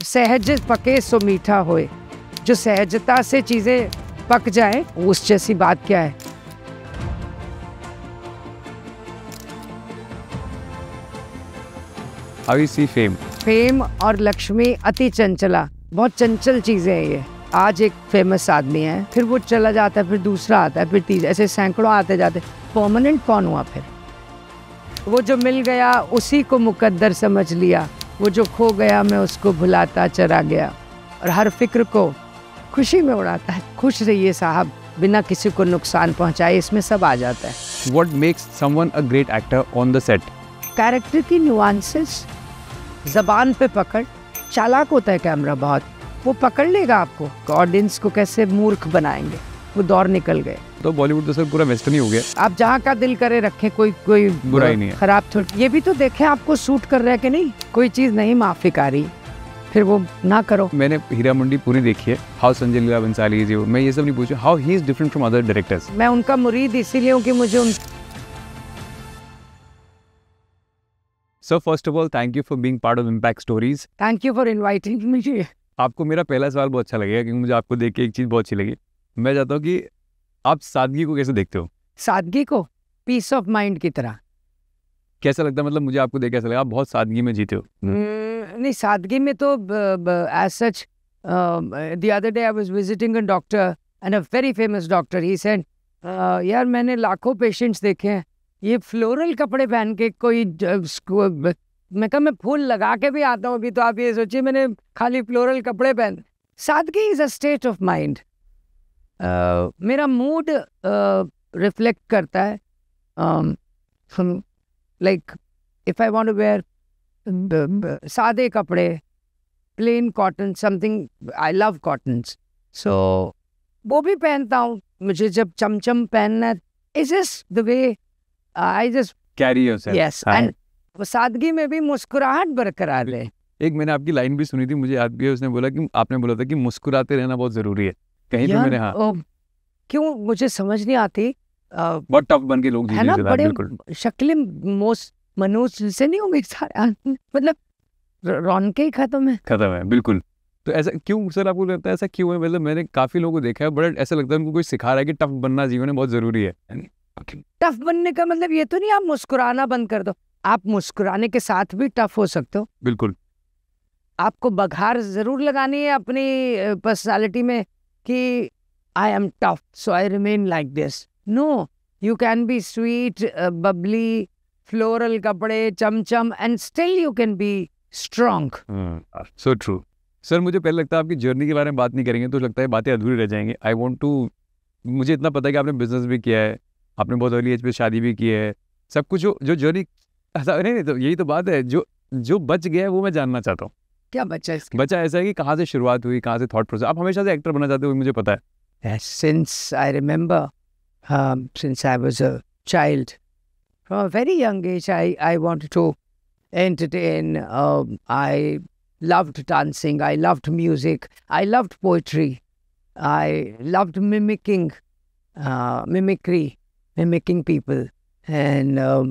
सहज पके सो मीठा होए जो सहजता से चीज़ें पक जाए उस जैसी बात क्या है सी फेम फेम और लक्ष्मी अति चंचला बहुत चंचल चीजें हैं ये आज एक फेमस आदमी है फिर वो चला जाता है फिर दूसरा आता है फिर तीसरा ऐसे सैकड़ों आते जाते परमानेंट कौन हुआ फिर वो जो मिल गया उसी को मुकद्दर समझ लिया वो जो खो गया मैं उसको भुलाता चला गया और हर फिक्र को खुशी में उड़ाता है खुश रहिए साहब बिना किसी को नुकसान पहुंचाए इसमें सब आ जाता है what makes someone a great actor on the set character की न्यूआंसेस जबान पे पकड़ चालाक होता है कैमरा बहुत वो पकड़ लेगा आपको ऑडियंस को कैसे मूर्ख बनाएंगे वो दौर निकल गए तो बॉलीवुड तो सर पूरा वेस्टर्न ही हो गया आप जहाँ का दिल करे रखे कोई कोई बुराई नहीं खराब छोड़ ये भी तो देखे आपको सूट कर रहा है कि नहीं कोई चीज नहीं माफी आ रही फिर वो ना करो मैंने हीरा मंडी पूरी देखी है हाउ संजय लीला बंसाली जी मैं ये सब नहीं पूछा how he is different from other directors मैं उनका मुरीद इसीलिए हूँ कि मुझे उन sir first of all thank you for being part of impact stories thank you for inviting me आपको मेरा पहला सवाल बहुत अच्छा लगेगा क्योंकि मुझे आपको देख के एक चीज़ बहुत अच्छी लगी मैं चाहता हूँ कि आप सादगी को कैसे देखते हो सादगी को पीस ऑफ माइंड की तरह कैसा लगता है मतलब मुझे आपको देख कैसा लगा आप बहुत सादगी में जीते हो hmm, नहीं सादगी में तो as such the other day I was visiting a doctor and a very famous doctor he said यार मैंने लाखों पेशेंट्स देखे हैं ये फ्लोरल कपड़े पहन के कोई मैं कहा मैं फूल लगा के भी आता हूँ अभी तो आप ये सोचिए मैंने खाली फ्लोरल कपड़े पहन सादगी is a state of mind मेरा मूड रिफ्लेक्ट करता है like if I want to wear सादे कपड़े plain cotton something I love cotton so वो भी पहनता हूँ मुझे जब चमचम पहनना is is the way I just carry yes and सादगी में भी मुस्कुराहट बरकरार रहे एक मैंने आपकी लाइन भी सुनी थी मुझे याद भी है उसने बोला कि आपने बोला था कि मुस्कुराते रहना बहुत जरूरी है कहीं पे मैंने हाँ क्यों मुझे समझ नहीं आती बहुत टफ बन के लोग है ना बड़े शक्लें मोस्ट मनोज से नहीं होंगे सारे मतलब के ही खत्म है खत्म है बिल्कुल तो ऐसा क्यों सर आपको लगता है ऐसा क्यों है मतलब मैंने काफी लोगों को देखा है बट ऐसा लगता है उनको कोई सिखा रहा है कि टफ बनना जीवन में बहुत जरूरी है टफ बनने का मतलब ये तो नहीं आप मुस्कुराना बंद कर दो आप मुस्कुराने के साथ भी टफ हो सकते हो बिल्कुल आपको बघार जरूर लगानी है अपनी पर्सनालिटी में कि I am tough so I remain like this no you can be sweet bubbly floral कपड़े, चमचम and still you can be strong so true sir मुझे पहले लगता है आपकी जर्नी के बारे में बात नहीं करेंगे तो लगता है बातें अधूरी रह जाएंगी आई वॉन्ट टू मुझे इतना पता है कि आपने बिजनेस भी किया है आपने बहुत अर्ली एज पे शादी भी की है सब कुछ जो जो जर्नी नहीं नहीं तो यही तो बात है जो जो बच गया है वो मैं जानना चाहता हूँ क्या बचा इसके बचा ऐसा है कि कहाँ से शुरुआत हुई कहाँ से थॉट प्रोसेस आप हमेशा से एक्टर बनना चाहते हो मुझे पता है since I remember since I was a child from a very young age I I wanted to entertain um, i loved dancing i loved music i loved poetry i loved mimicking uh, mimicry mimicking people and um,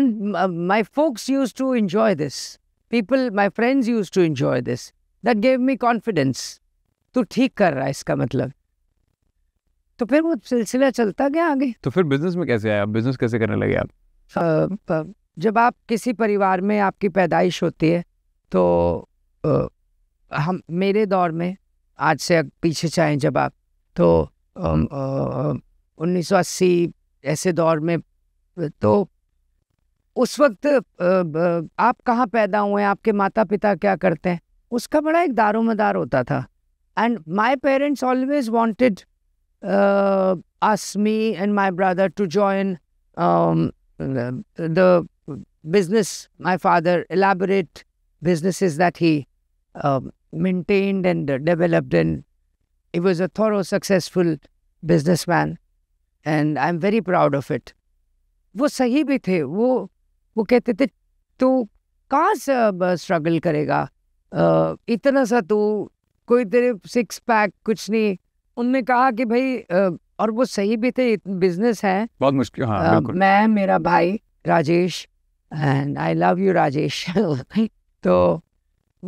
and uh, my folks used to enjoy this people my friends use to enjoy this that gave me confidence तू ठीक कर रहा है इसका मतलब तो फिर वो सिलसिला चलता गया आगे तो फिर बिजनेस में कैसे आया बिजनेस कैसे करने लगे आप आ, आ, जब आप किसी परिवार में आपकी पैदाइश होती है तो आ, हम मेरे दौर में आज से पीछे चाहें जब आप तो उन्नीस सौ अस्सी ऐसे दौर में तो उस वक्त आप कहाँ पैदा हुए आपके माता पिता क्या करते हैं उसका बड़ा एक दारोमदार होता था and my parents always wanted आसमी and my brother to join the business my father elaborate business is that he maintained and developed and it was a thorough successful business man and I am very proud of it वो सही भी थे वो वो कहते थे तू कहाँ से स्ट्रगल करेगा आ, इतना सा तू तो कोई तेरे सिक्स पैक कुछ नहीं उनने कहा कि भाई और वो सही भी थे बिजनेस है बहुत मुश्किल हाँ, मैं मेरा भाई Rajesh and I love you Rajesh तो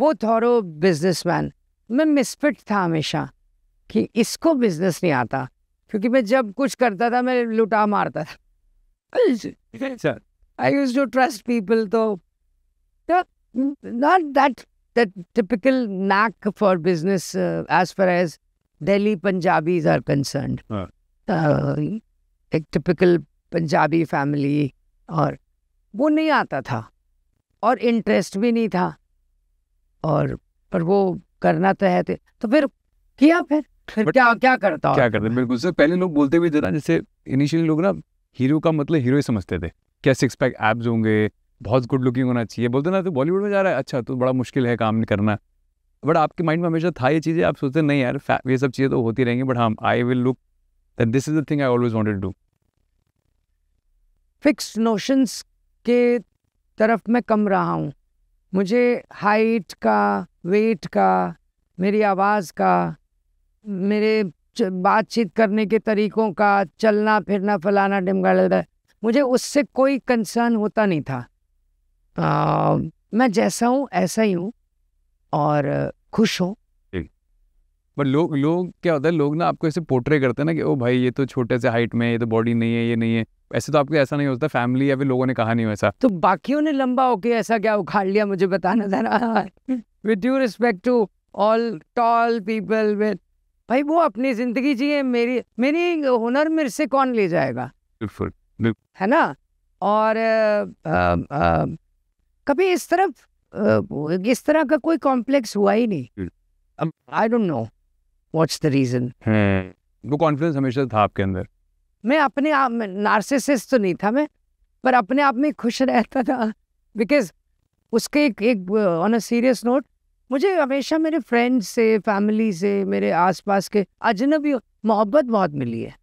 वो थोरो बिजनेसमैन मैं मिसफिट था हमेशा कि इसको बिजनेस नहीं आता क्योंकि मैं जब कुछ करता था मैं लुटा मारता था अच्छा। I use to trust people तो not that that that typical knack for business uh, as far as Delhi Punjabis are concerned. Ah. Uh. Uh, एक टिपिकल पंजाबी फैमिली और वो नहीं आता था और इंटरेस्ट भी नहीं था और पर वो करना तो है तो फिर किया फिर फिर क्या क्या करता क्या करते बिल्कुल सर पहले लोग बोलते भी थे ना जैसे इनिशियली लोग ना हीरो का मतलब हीरो ही समझते थे क्या सिक्स पैक एब्स होंगे बहुत गुड लुकिंग होना चाहिए बोलते ना तो बॉलीवुड में जा रहा है अच्छा तो बड़ा मुश्किल है काम करना बट आपके माइंड में हमेशा था ये चीज़ें आप सोचते नहीं यार ये सब चीज़ें तो होती रहेंगी बट हम I will look that this is the thing I always wanted do fix notions के तरफ मैं कम रहा हूँ मुझे हाइट का वेट का मेरी आवाज़ का मेरे बातचीत करने के तरीकों का चलना फिरना फलाना डिमगाड़ा मुझे उससे कोई कंसर्न होता नहीं था आ, मैं जैसा हूँ ऐसा ही हूँ और खुश हूँ पर लोग लोग क्या होता है लोग ना आपको ऐसे पोर्ट्रे करते हैं ना कि ओ भाई ये तो छोटे से हाइट में ये तो बॉडी नहीं है ये नहीं है ऐसे तो आपको ऐसा नहीं होता फैमिली या फिर लोगों ने कहा नहीं वैसा तो बाकी ने लंबा होके ऐसा क्या उखाड़ लिया मुझे बताना था ना with due respect to all tall people with भाई वो अपनी जिंदगी जिए मेरी मेरी हुनर मेरे से कौन ले जाएगा बिल्कुल है ना और आ, आ, कभी इस तरफ इस तरह का कोई कॉम्प्लेक्स हुआ ही नहीं I don't know what's the reason वो कॉन्फिडेंस हमेशा था आपके अंदर मैं अपने आप में नार्सिसिस्ट तो नहीं था मैं पर अपने आप में खुश रहता था बिकॉज उसके एक एक ऑन अ सीरियस नोट मुझे हमेशा मेरे फ्रेंड से फैमिली से मेरे आसपास के अजनबी मोहब्बत बहुत मिली है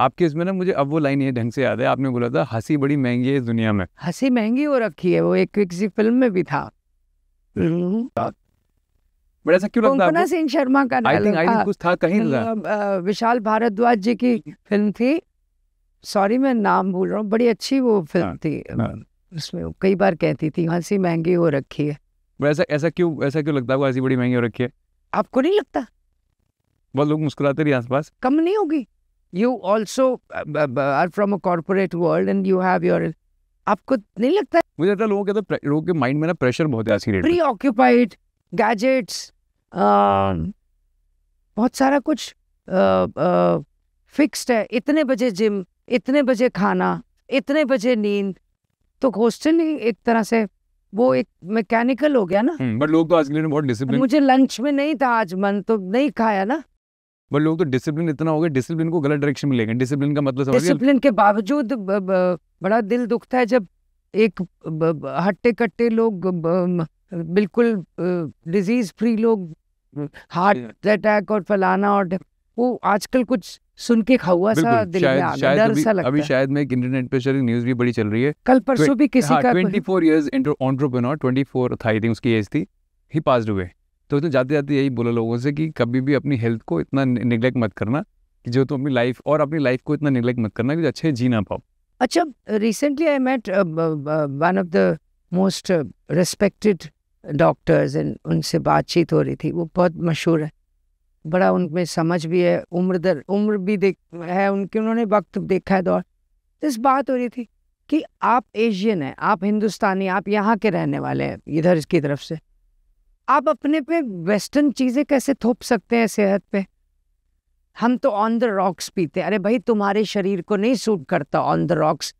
आपके इसमें ना मुझे अब वो लाइन ये ढंग से याद है आपने बोला था हंसी बड़ी महंगी है इस दुनिया में हंसी महंगी हो रखी है वो एक किसी फिल्म में भी था बट ऐसा क्यों लगता है सिंह शर्मा का आई थिंक आई थिंक कुछ था कहीं विशाल भारद्वाज जी की फिल्म थी सॉरी मैं नाम भूल रहा हूँ बड़ी अच्छी वो फिल्म हाँ, थी हाँ। उसमें कई बार कहती थी हंसी महंगी हो रखी है ऐसा ऐसा क्यों ऐसा क्यों लगता है हंसी बड़ी महंगी हो रखी है आपको नहीं लगता बहुत लोग मुस्कुराते रहे आसपास कम नहीं होगी you also are from a corporate world and you have your आपको नहीं लगता है मुझे लगता है लोगों के तो लोगों के माइंड में ना प्रेशर बहुत है प्री ऑक्यूपाइड गैजेट्स बहुत सारा कुछ फिक्स्ड uh, uh, है इतने बजे जिम इतने बजे खाना इतने बजे नींद तो हॉस्टल ही एक तरह से वो एक मैकेनिकल हो गया ना बट लोग तो आज के लिए बहुत डिसिप्लिन मुझे लंच में नहीं था आज मन तो नहीं खाया ना बट लोग तो डिसिप्लिन इतना हो गया डिसिप्लिन को गलत डायरेक्शन में लेंगे डिसिप्लिन का मतलब डिसिप्लिन के बावजूद बड़ा दिल दुखता है जब एक हट्टे कट्टे लोग बिल्कुल डिजीज फ्री लोग हार्ट अटैक और फलाना और वो आजकल कुछ सुन के खुआ सा दिल शायद, में शायद डर सा लगता है अभी शायद मैं एक इंटरनेट पे शेयरिंग न्यूज भी बड़ी चल रही है कल परसों भी किसी हाँ, का 24 इयर्स एंटरप्रेन्योर 24 था आई थिंक उसकी एज थी ही पास्ड अवे तो उसने जाते जाते यही बोला लोगों से कि कभी भी अपनी हेल्थ को इतना निगलेक्ट मत करना कि जो तुम अपनी लाइफ और अपनी लाइफ को इतना निगलेक्ट मत करना कि अच्छे जी ना पाओ अच्छा recently I met one of the most respected doctors and उनसे बातचीत हो रही थी वो बहुत मशहूर है बड़ा उनमें समझ भी है उम्र दर उम्र भी देख है उनके उन्होंने वक्त देखा है दौर इस बात हो रही थी कि आप एशियन हैं आप हिंदुस्तानी आप यहाँ के रहने वाले हैं इधर इसकी तरफ से आप अपने पे वेस्टर्न चीज़ें कैसे थोप सकते हैं सेहत पे हम तो ऑन द रॉक्स पीते अरे भाई तुम्हारे शरीर को नहीं सूट करता ऑन द रॉक्स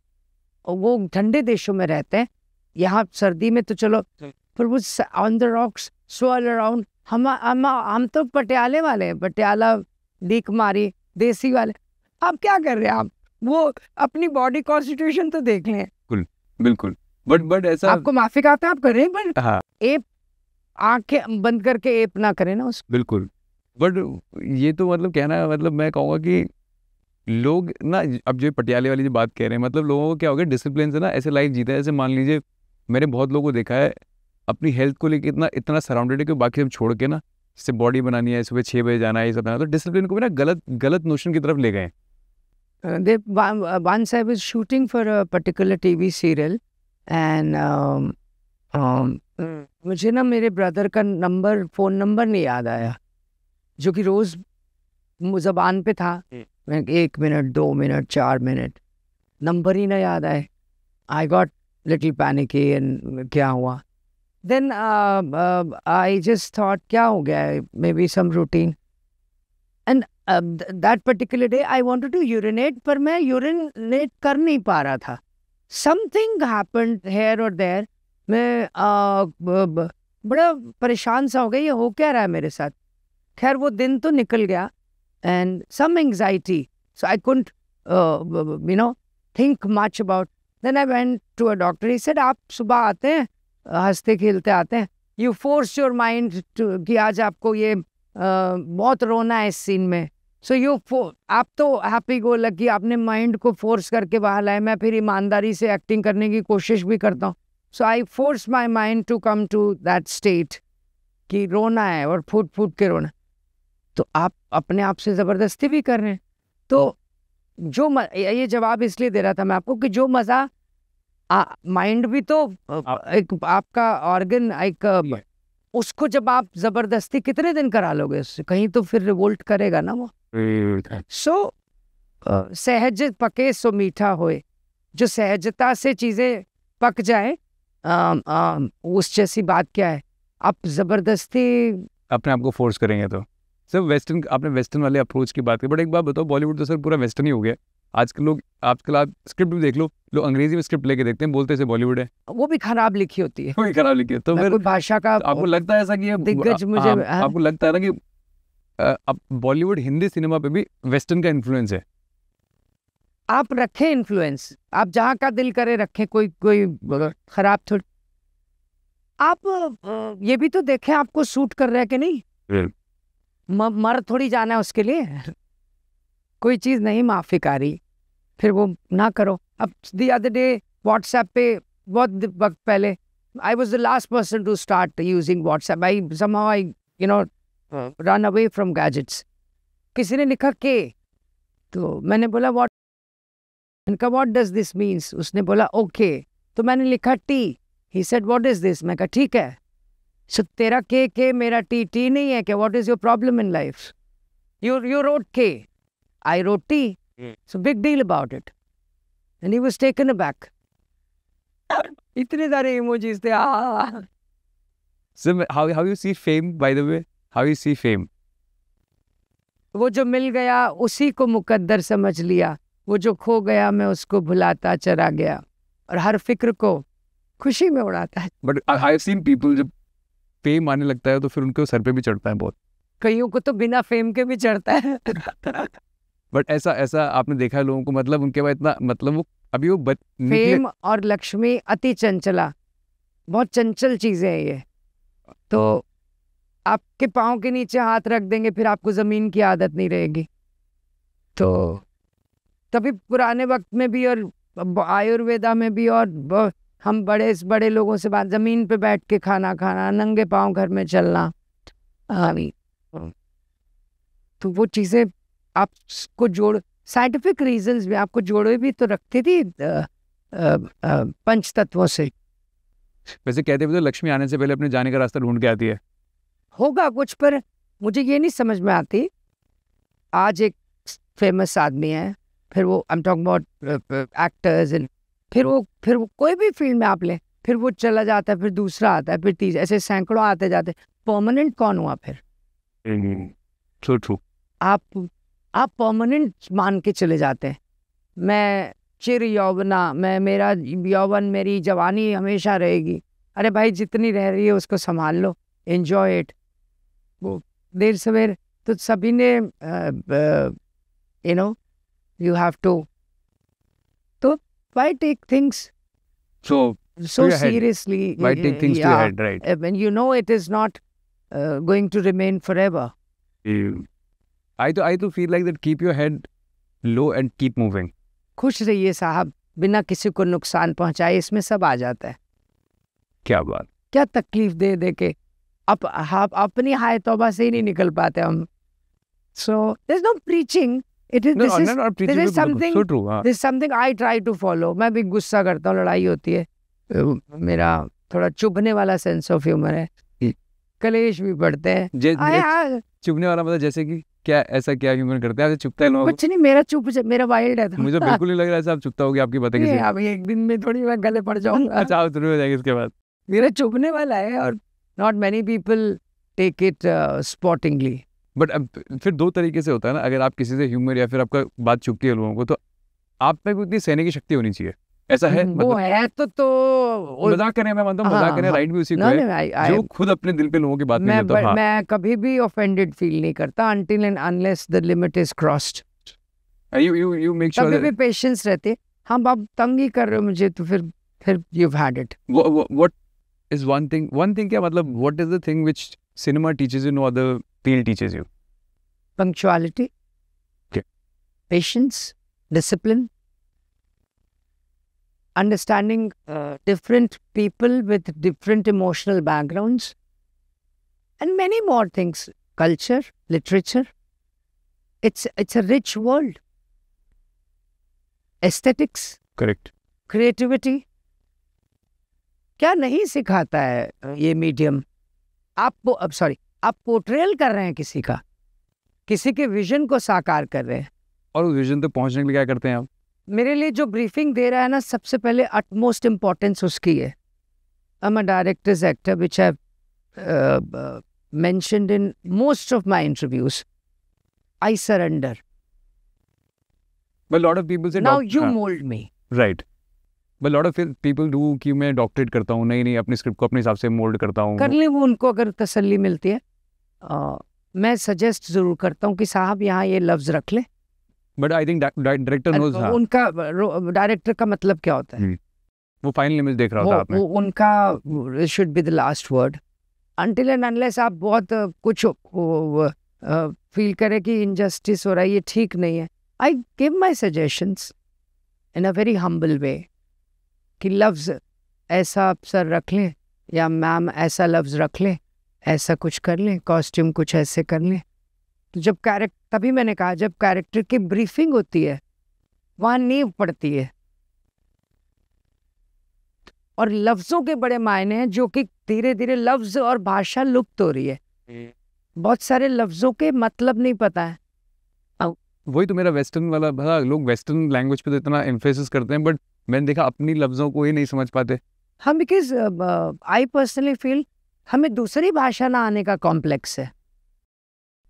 वो ठंडे देशों में रहते हैं यहाँ सर्दी में तो चलो पर वो on the rocks all around हम हम हम तो पटियाले वाले हैं पटियाला डीक मारी देसी वाले आप क्या कर रहे हैं आप वो अपनी बॉडी कॉन्स्टिट्यूशन तो देख लें बिल्कुल बट बट ऐसा आपको माफी आता आप कर रहे हैं बट हाँ। एक आंखें बंद करके एप ना करें ना उस बिल्कुल बट ये तो मतलब कहना है मतलब मैं कहूँगा कि लोग ना अब जो पटियाले वाली जो बात कह रहे हैं मतलब लोगों को क्या हो गया डिसिप्लिन से ना ऐसे लाइफ जीते हैं ऐसे मान लीजिए मैंने बहुत लोगों को देखा है अपनी हेल्थ को लेकर इतना इतना सराउंडेड है कि बाकी सब छोड़ के ना इससे बॉडी बनानी है सुबह छः बजे जाना है ये सब तो डिसिप्लिन को भी ना गलत गलत नोशन की तरफ ले गए they once I shooting for a particular TV serial and hmm. मुझे ना मेरे ब्रदर का नंबर फ़ोन नंबर नहीं याद आया जो कि रोज़ जबान पे था हम्म। एक मिनट दो मिनट चार मिनट नंबर ही ना याद आए आई गॉट लिटिल पैनिक क्या हुआ देन आई जस्ट थॉट क्या हो गया है may be some routine and that particular day I want to urinate पर मैं यूरिनेट कर नहीं पा रहा था समथिंग हैपन हेयर और देयर मैं आ, ब, ब, बड़ा परेशान सा हो गया ये हो क्या रहा है मेरे साथ खैर वो दिन तो निकल गया and some anxiety so I couldn't you know think much about then I went to a doctor he said आप सुबह आते हैं हंसते खेलते आते हैं यू फोर्स योर माइंड कि आज आपको ये uh, बहुत रोना है इस सीन में सो यू आप तो हैप्पी गो लगी आपने माइंड को फोर्स करके बाहर लाए मैं फिर ईमानदारी से एक्टिंग करने की कोशिश भी करता हूँ so I force my mind to come to that state कि रोना है और फूट फूट के रोना तो आप अपने आप से ज़बरदस्ती भी कर रहे हैं तो जो म, ये जवाब इसलिए दे रहा था मैं आपको कि जो मज़ा माइंड भी तो एक आपका ऑर्गन एक उसको जब आप जबरदस्ती कितने दिन करा लोगे उससे कहीं तो फिर रिवोल्ट करेगा ना वो सो so, सहज पके सो मीठा होए जो सहजता से चीज़ें पक जाए आ, आ, उस जैसी बात क्या है आप ज़बरदस्ती अपने आप को फोर्स करेंगे तो सर वेस्टर्न आपने वेस्टर्न वाले अप्रोच की बात की बट एक बात बताओ बॉलीवुड तो सर पूरा वेस्टर्न ही हो गया आजकल लोग आजकल आप स्क्रिप्ट भी देख लो लोग अंग्रेजी में स्क्रिप्ट लेके देखते हैं बोलते से बॉलीवुड है वो भी खराब लिखी होती है वो भी खराब लिखी है तो भाषा का तो आपको लगता है ऐसा कि दिग्गज मुझे हाँ, हाँ। आपको लगता है ना कि बॉलीवुड हिंदी सिनेमा पे भी वेस्टर्न का इन्फ्लुएंस है आप रखें इन्फ्लुएंस आप जहाँ का दिल करे रखें कोई कोई खराब थोड़ी आप ये भी तो देखें आपको सूट कर रहा है कि नहीं म, मर थोड़ी जाना है उसके लिए कोई चीज़ नहीं माफ़ी आ रही फिर वो ना करो अब दी अदर डे व्हाट्सएप पे बहुत वक्त पहले I was the last person to start using WhatsApp I समाउ I you know run away from gadgets किसी ने लिखा के तो मैंने बोला व्हाट मैंने कहा व्हाट डज दिस मीन्स उसने बोला ओके okay. तो मैंने लिखा T he said what is this मैं कहा ठीक है सो so, तेरा के के मेरा टी टी नहीं है क्या what is your problem in life you you wrote के I wrote T so big deal about it and he was taken back इतने सारे इमोजीज थे how how you see fame by the way how you see fame वो जो मिल गया उसी को मुकद्दर समझ लिया वो जो खो गया मैं उसको भुलाता चला गया और हर फिक्र को खुशी में उड़ाता है बट आई सीन पीपल जब फेम आने लगता है तो फिर उनके सर पे भी चढ़ता है बहुत कईयों को तो बिना फेम के भी चढ़ता है बट ऐसा ऐसा आपने देखा है लोगों को मतलब उनके बाद इतना मतलब वो अभी वो बत, फेम और लक्ष्मी अति चंचला बहुत चंचल चीज़ें हैं ये तो आपके पाँव के नीचे हाथ रख देंगे फिर आपको ज़मीन की आदत नहीं रहेगी तो तभी पुराने वक्त में भी और आयुर्वेदा में भी और हम बड़े बड़े लोगों से बात ज़मीन पे बैठ के खाना खाना नंगे पांव घर में चलना तो वो चीज़ें आपको जोड़ साइंटिफिक रीजंस भी आपको जोड़े भी तो रखती थी पंच तत्वों से वैसे कहते हुए तो लक्ष्मी आने से पहले अपने जाने का रास्ता ढूंढ के आती है होगा कुछ पर मुझे ये नहीं समझ में आती आज एक फेमस आदमी है फिर वो I am talk about actors in फिर वो फिर वो कोई भी फील्ड में आप लें फिर वो चला जाता है फिर दूसरा आता है फिर तीसरा ऐसे सैकड़ों आते जाते परमानेंट कौन हुआ फिर ट्रू hmm, ट्रू आप आप परमानेंट मान के चले जाते हैं मैं चिर यौवना मैं मेरा यौवन मेरी जवानी हमेशा रहेगी अरे भाई जितनी रह रही है उसको संभाल लो एन्जॉय इट वो देर सवेर तो सभी ने you uh, know uh, you have to तो why take things so so seriously you know it is not going to remain forever I तो आई तो feel like that keep your head low and keep moving खुश रहिए साहब बिना किसी को नुकसान पहुंचाए इसमें सब आ जाता है क्या बात क्या तकलीफ दे दे के अप, हाँ, अपनी हाय तोबा से ही नहीं निकल पाते हम so is no preaching it is this is this is something this something I try to follow मैं भी गुस्सा करता हूँ लड़ाई होती है मेरा थोड़ा चुभने वाला सेंस ऑफ ह्यूमर है कलेश भी पड़ते हैं हाँ, हाँ। चुभने वाला मतलब जैसे कि क्या ऐसा क्या ह्यूमर करते हैं चुपता है लोग कुछ नहीं मेरा चुप मेरा वाइल्ड है मुझे बिल्कुल नहीं लग रहा है आप चुपता होगी आपकी पता किसी अभी एक दिन में थोड़ी मैं गले पड़ जाऊंगा अच्छा आप शुरू हो जाएगी इसके बाद मेरा चुपने वाला है और not many people take it sportingly but अब फिर दो तरीके से होता है ना अगर आप किसी से ह्यूमर या फिर आपका बात चुपती है लोगों को तो आप में इतनी सहने की शक्ति होनी चाहिए ऐसा है हम्म, वो मतलब, है तो तो मजाक करने में मतलब हाँ, मजाक करने हाँ। राइट भी उसी को है आ, आ, जो खुद अपने दिल पे लोगों की बात नहीं करता हां मैं कभी भी ऑफेंडेड फील नहीं करता until and unless the limit is crossed you you you make sure कभी पेशेंस रहते हम आप तंग ही कर रहे हो मुझे तो फिर फिर you have had it what is one thing one thing क्या मतलब what is the thing which cinema teaches you know other field teaches you? Punctuality, okay. patience, discipline, understanding uh, different people with different emotional backgrounds, and many more things. Culture, literature. It's it's a rich world. Aesthetics. Correct. Creativity. क्या नहीं सिखाता है ये medium आप sorry आप portrayal कर रहे हैं किसी का किसी के विजन को साकार कर रहे हैं और उस विजन तक पहुंचने के लिए क्या करते हैं आप मेरे लिए जो ब्रीफिंग दे रहा है ना सबसे पहले अटमोस्ट इम्पोर्टेंस उसकी है I'm a directors actor which I've mentioned in most of my interviews I surrender I surrender. But a lot of people say now you हाँ. mold me. Right. But lot of people do कि मैं doctorate करता हूँ नहीं नहीं अपने script को अपने हिसाब से मोल्ड करता हूँ कर ले वो उनको अगर तसल्ली मिलती है मैं सजेस्ट ज़रूर करता हूँ कि साहब यहाँ ये लफ्ज़ रख लें but I think director knows उनका डायरेक्टर का मतलब क्या होता है हम्म। वो फाइनल इमेज देख रहा था आपने वो उनका should be the last word until and unless आप बहुत कुछ फील करें कि इनजस्टिस हो रहा है ये ठीक नहीं है I give my suggestions in a very humble way कि लफ्ज़ ऐसा सर रख लें या मैम ऐसा लफ्ज़ रख लें ऐसा कुछ कर लें कॉस्ट्यूम कुछ ऐसे कर लें तो जब कैरेक्ट तभी मैंने कहा जब कैरेक्टर की ब्रीफिंग होती है वहाँ नींव पड़ती है और लफ्ज़ों के बड़े मायने हैं जो कि धीरे धीरे लफ्ज़ और भाषा लुप्त हो रही है हम्म। बहुत सारे लफ्ज़ों के मतलब नहीं पता है वही तो मेरा वेस्टर्न वाला भला लोग वेस्टर्न लैंग्वेज पे तो इतना एम्फेसिस करते हैं बट मैंने देखा अपनी लफ्ज़ों को ही नहीं समझ पाते हाँ बिकॉज आई पर्सनली फील हमें दूसरी भाषा ना आने का कॉम्प्लेक्स है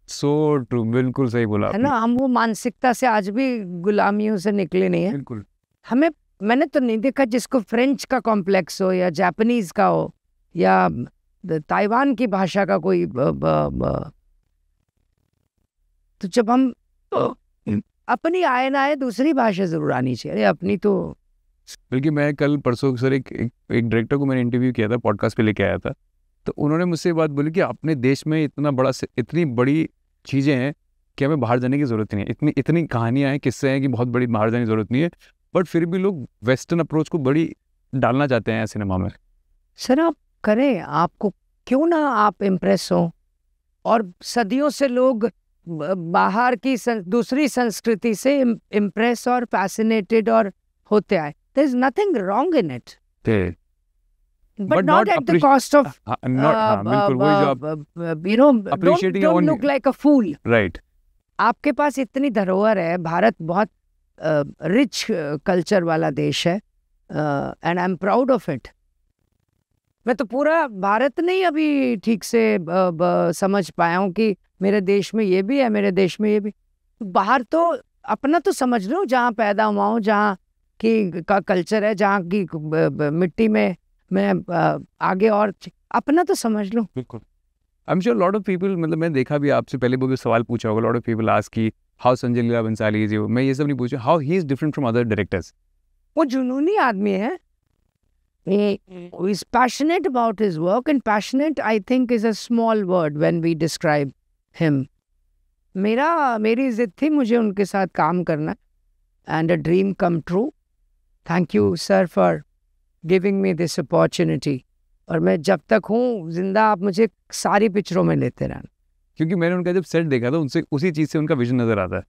सो so ट्रू बिल्कुल सही बोला है ना हम वो मानसिकता से आज भी गुलामियों से निकले नहीं है बिल्कुल हमें मैंने तो नहीं देखा जिसको फ्रेंच का कॉम्प्लेक्स हो या जापानीज का हो या ताइवान की भाषा का कोई ब, ब, ब, तो जब हम अपनी आए ना आए दूसरी भाषा जरूर आनी चाहिए अरे अपनी तो बल्कि मैं कल परसों सर एक, एक डायरेक्टर को मैंने इंटरव्यू किया था पॉडकास्ट पे लेके आया था तो उन्होंने मुझसे बात बोली कि अपने देश में इतना बड़ा इतनी बड़ी चीज़ें हैं कि हमें बाहर जाने की ज़रूरत नहीं है इतनी इतनी कहानियाँ हैं किस्से हैं कि बहुत बड़ी बाहर जाने की ज़रूरत नहीं है बट फिर भी लोग वेस्टर्न अप्रोच को बड़ी डालना चाहते हैं सिनेमा में सर आप करें आपको क्यों ना आप इम्प्रेस हो और सदियों से लोग बाहर की सं, दूसरी संस्कृति से इम्प्रेस और फैसिनेटेड और होते आए there is nothing wrong in it but but not, not at the cost of you know don't look like a fool right आपके पास इतनी धरोहर है भारत बहुत रिच uh, कल्चर uh, वाला देश है and I am proud of it मैं तो पूरा भारत नहीं अभी ठीक से ब, uh, ब, समझ पाया हूँ कि मेरे देश में ये भी है मेरे देश में ये भी तो बाहर तो अपना तो समझ लो जहाँ पैदा हुआ हूँ जहाँ की का कल्चर है जहाँ की ब, ब, मिट्टी में मैं आगे और अपना तो समझ लो बिल्कुल I am sure lot of people मतलब मैं देखा भी आपसे पहले भी सवाल पूछा होगा लॉट ऑफ पीपल आज की हाउ संजय लीला बंसाली जी मैं ये सब नहीं पूछा how he is different from other directors वो जुनूनी आदमी है He hmm. is passionate about his work, and passionate, I think, is a small word when we describe him. मेरा मेरी इज्जत थी मुझे उनके साथ काम करना and a dream come true thank you sir for giving me this opportunity और मैं जब तक हूँ जिंदा आप मुझे सारी पिक्चरों में लेते रहना क्योंकि मैंने उनका जब सेट देखा था उनसे उसी चीज़ से उनका विजन नज़र आता है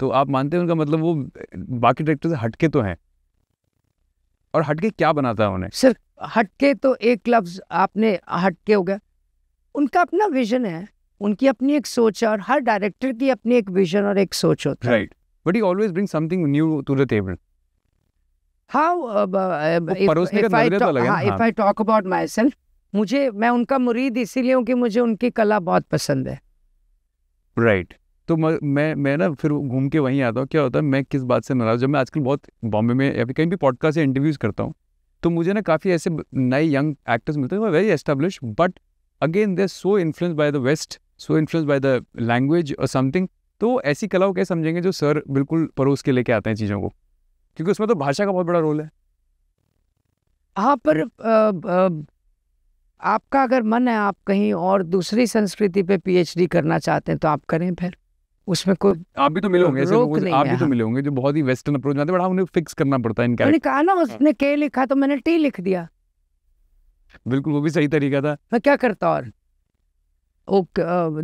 तो आप मानते हैं उनका मतलब वो बाकी डायरेक्टर से हटके तो हैं और हटके क्या बनाता है उन्हें सर हटके तो एक लफ्ज आपने हटके हो गया उनका अपना विजन है उनकी अपनी एक सोच है और हर डायरेक्टर की अपनी एक विजन और एक सोच होती है right but he always bring something new to the table Uh, uh, तो हाँ if I talk about my self मुझे मैं उनका मुरीद इसीलिए हूँ कि मुझे उनकी कला बहुत पसंद है राइट right. तो मैं मैं ना फिर घूम के वहीं आता हूँ क्या होता है मैं किस बात से नाराज जब मैं आजकल बहुत बॉम्बे में या फिर कहीं भी पॉडकास्ट या इंटरव्यूज़ करता हूँ तो मुझे ना काफ़ी ऐसे नए यंग एक्टर्स मिलते हैं very establish but again they so influence by the west so influence by the language और समथिंग तो ऐसी कलाओं कैसे समझेंगे जो सर बिल्कुल परोस के लेके आते हैं चीज़ों को क्योंकि उसमें तो भाषा का बहुत बड़ा रोल है हाँ पर आ, आ, आपका अगर मन है आप कहीं और दूसरी संस्कृति पे पीएचडी करना चाहते हैं तो आप करें फिर उसमें कोई आप भी तो मिले होंगे आप भी तो हाँ। मिले होंगे जो बहुत ही वेस्टर्न अप्रोच में बड़ा उन्हें फिक्स करना पड़ता है इनका कहा ना हाँ। उसने के लिखा तो मैंने टी लिख दिया बिल्कुल वो भी सही तरीका था मैं क्या करता और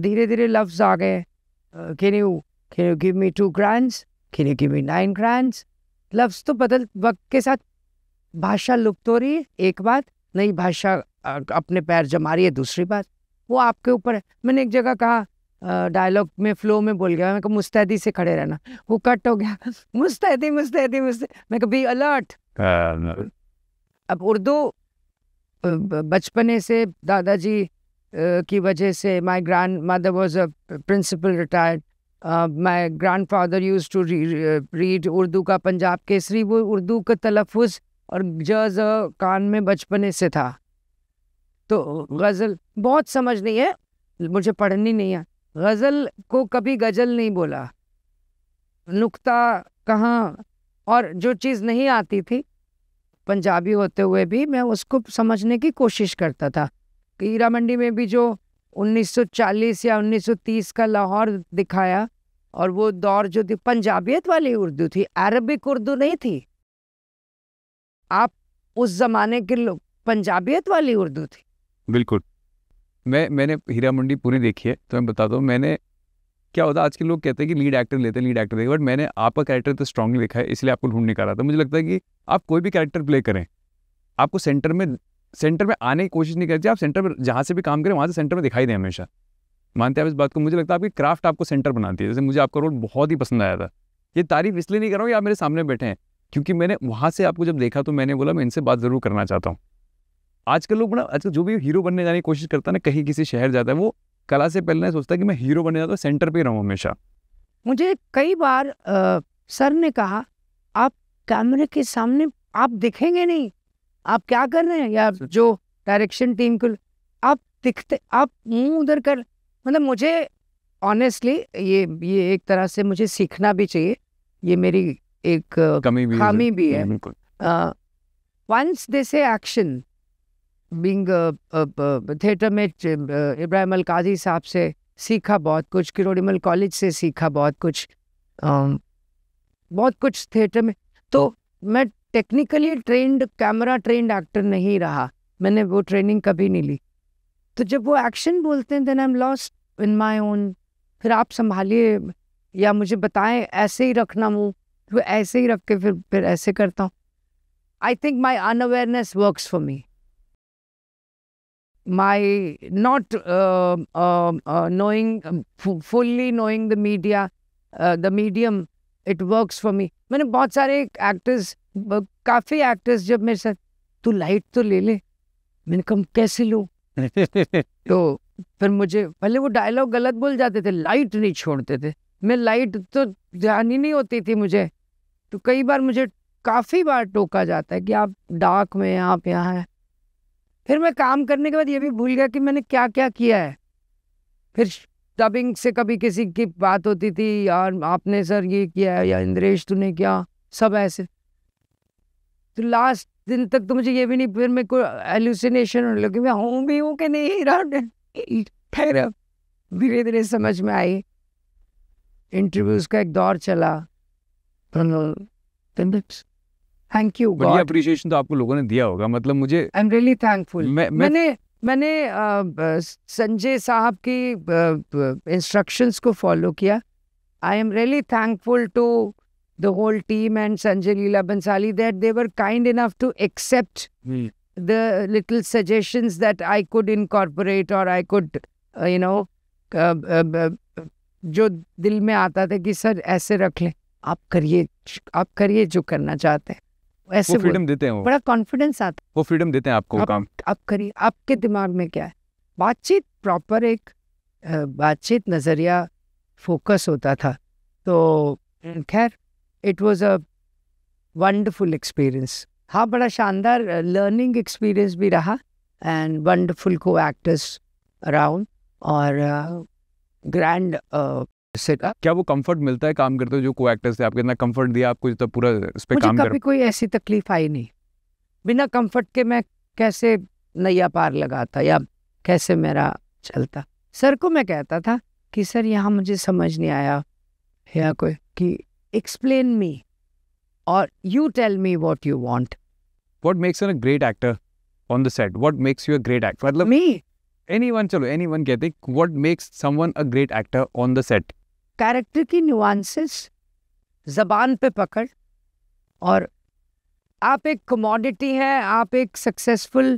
धीरे धीरे लफ्ज आ गए can you can you give me two grands can you give me nine grands लफ्ज तो बदल वक्त के साथ भाषा लुप्त हो रही है एक बात नई भाषा अपने पैर जमा रही है दूसरी बात वो आपके ऊपर है मैंने एक जगह कहा डायलॉग में फ्लो में बोल गया मैं मुस्तैदी से खड़े रहना वो कट हो गया मुस्तैदी मुस्तैदी मुस्तैदी मैं कभी अलर्ट हाँ, अब उर्दू बचपने से दादाजी की वजह से my grand mother was a principal retired my grand father used to read Urdu का पंजाब केसरी वो उर्दू का तलफ़ और ज़ कान में बचपने से था तो गज़ल बहुत समझ नहीं है मुझे पढ़नी नहीं है गज़ल को कभी गज़ल नहीं बोला नुक्ता कहाँ और जो चीज़ नहीं आती थी पंजाबी होते हुए भी मैं उसको समझने की कोशिश करता था हीरा मंडी में भी जो 1940 या 1930 का लाहौर दिखाया और वो दौर जो थी पंजाबियत वाली उर्दू थी अरबिक उर्दू नहीं थी आप उस ज़माने के लोग पंजाबियत वाली उर्दू थी बिल्कुल मैं मैंने हीरा मंडी पूरी देखी है तो मैं बता हूँ मैंने क्या होता आज के लोग कहते हैं कि लीड एक्टर लेते हैं लीड एक्टर लेते बट मैंने आपका कैरेक्टर तो स्ट्रांगली लिखा है इसलिए आपको ढूंढ निकाला था मुझे लगता है कि आप कोई भी कैरेक्टर प्ले करें आपको सेंटर में सेंटर में आने की कोशिश नहीं करती आप सेंटर में जहाँ से भी काम करें वहाँ से सेंटर में दिखाई दें हमेशा मानते हैं आप इस बात को मुझे लगता है आपकी क्राफ्ट आपको सेंटर बनाती है जैसे मुझे आपका रोल बहुत ही पसंद आया था ये तारीफ इसलिए नहीं कर रहा हूँ कि आप मेरे सामने बैठे हैं क्योंकि मैंने वहाँ से आपको जब देखा तो मैंने बोला मैं इनसे बात ज़रूर करना चाहता हूँ आजकल लोग ना आजकल जो भी हीरो बनने जाने की कोशिश करता है ना कहीं किसी शहर जाता है वो कला से पहले सोचता कि मैं हीरो बनने जाता हूँ सेंटर पर रहूँ हमेशा मुझे कई बार आ, सर ने कहा आप कैमरे के सामने आप दिखेंगे नहीं आप क्या कर रहे हैं या जो डायरेक्शन टीम को आप दिखते आप मुंह उधर कर मतलब मुझे ऑनेस्टली ये ये एक तरह से मुझे सीखना भी चाहिए ये मेरी एक कमी भी खामी भी है वंस दे से एक्शन बिंग थिएटर में इब्राहिम अल काजी साहब से सीखा बहुत कुछ किरोड़ीमल कॉलेज से सीखा बहुत कुछ uh, बहुत कुछ थिएटर में तो मैं technically trained camera trained actor नहीं रहा मैंने वो ट्रेनिंग कभी नहीं ली तो जब वो एक्शन बोलते हैं then I am lost in my own फिर आप संभालिए या मुझे बताएं ऐसे ही रखना मुँह तो ऐसे ही रख के फिर फिर ऐसे करता हूँ I think my unawareness work for me my not knowing fully knowing the media the medium it work for me मैंने बहुत सारे एक्टर्स काफ़ी एक्टर्स जब मेरे साथ तू लाइट तो ले ले मैंने कहा कैसे लो तो फिर मुझे पहले वो डायलॉग गलत बोल जाते थे लाइट नहीं छोड़ते थे मैं लाइट तो ध्यान ही नहीं होती थी मुझे तो कई बार मुझे काफ़ी बार टोका जाता है कि आप डार्क में आप यहाँ हैं फिर मैं काम करने के बाद ये भी भूल गया कि मैंने क्या क्या किया है फिर डबिंग से कभी किसी की बात होती थी यार आपने सर ये किया है या इंद्रेश तूने किया सब ऐसे तो लास्ट दिन तक तो मुझे ये भी नहीं फिर मेरे को एल्यूसिनेशन होने लगी मैं हूँ भी हूँ कि नहीं राउंड फिर धीरे धीरे समझ में आई इंटरव्यूज का एक दौर चला थैंक यू बढ़िया अप्रिशिएशन तो आपको लोगों ने दिया होगा मतलब मुझे आई एम रियली थैंकफुल मैंने मैंने संजय साहब की इंस्ट्रक्शंस को फॉलो किया I am really thankful to the whole team and Sanjay Leela Bansali that they were kind enough to accept mm. the little suggestions that I could incorporate or I could, uh, you know, जो दिल में आता था कि sir ऐसे रख ले आप करिए आप करिए जो करना चाहते हैं ऐसे फ्रीडम देते हैं वो बड़ा कॉन्फिडेंस आता है वो फ्रीडम देते हैं आपको आप, काम आप करिए आपके दिमाग में क्या है बातचीत प्रॉपर एक बातचीत नज़रिया फोकस होता था तो खैर it was a wonderful experience हाँ बड़ा शानदार लर्निंग uh, एक्सपीरियंस भी रहा एंड वंडरफुल को एक्टर्स अराउंड और ग्रैंड uh, सेट uh, क्या वो कंफर्ट मिलता है काम करते हो जो को एक्टर्स थे आपको इतना कंफर्ट दिया आपको जितना पूरा इस पे काम कभी कोई ऐसी तकलीफ आई नहीं बिना कंफर्ट के मैं कैसे नया पार लगाता या कैसे मेरा चलता सर को मैं कहता था कि सर यहाँ मुझे समझ नहीं आया या कोई कि explain me or you tell me what you want. What makes you a great actor on the set? What makes you a great actor? Matlab, me? Anyone, chalo, anyone कहते what makes someone a great actor on the set? Character की nuances जबान पे पकड़ और आप एक commodity हैं आप एक सक्सेसफुल